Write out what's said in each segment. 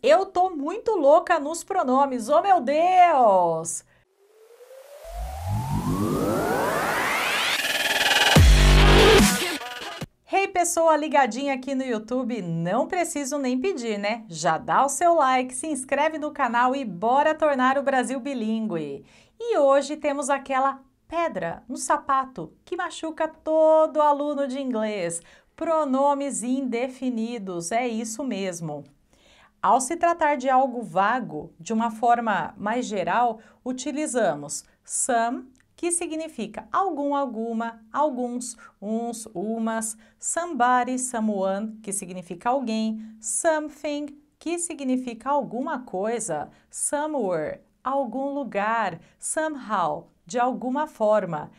Eu tô muito louca nos pronomes, oh meu Deus! Hey pessoa ligadinha aqui no YouTube, não preciso nem pedir, né? Já dá o seu like, se inscreve no canal e bora tornar o Brasil bilíngue. E hoje temos aquela pedra no sapato que machuca todo aluno de inglês. Pronomes indefinidos, é isso mesmo. Ao se tratar de algo vago, de uma forma mais geral, utilizamos some, que significa algum, alguma, alguns, uns, umas, somebody, someone, que significa alguém, something, que significa alguma coisa, somewhere, algum lugar, somehow, de alguma forma,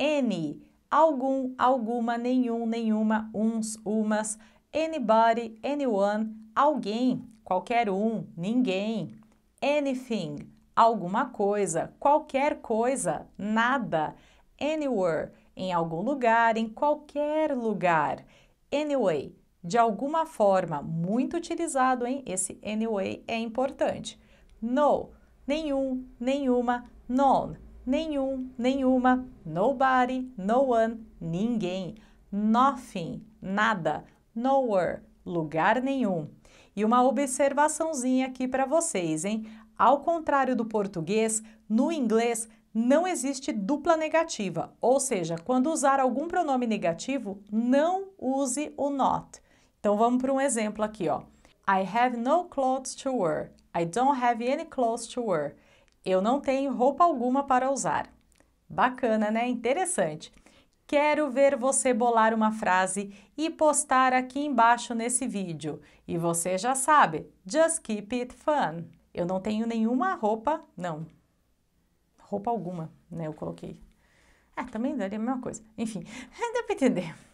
any, algum, alguma, nenhum, nenhuma, uns, umas, anybody, anyone, alguém, qualquer um, ninguém, anything, alguma coisa, qualquer coisa, nada, anywhere, em algum lugar, em qualquer lugar, anyway, de alguma forma, muito utilizado, hein? Esse anyway é importante. No, nenhum, nenhuma, none, nenhum, nenhuma, nobody, no one, ninguém, nothing, nada, nowhere, lugar nenhum. E uma observaçãozinha aqui para vocês, hein? Ao contrário do português, no inglês não existe dupla negativa, ou seja, quando usar algum pronome negativo, não use o not. Então vamos para um exemplo aqui, ó. I have no clothes to wear. I don't have any clothes to wear. Eu não tenho roupa alguma para usar. Bacana, né? Interessante. Quero ver você bolar uma frase e postar aqui embaixo nesse vídeo. E você já sabe, just keep it fun. Eu não tenho nenhuma roupa, não. Roupa alguma, né? Eu coloquei. É, também daria a mesma coisa. Enfim, dá para entender.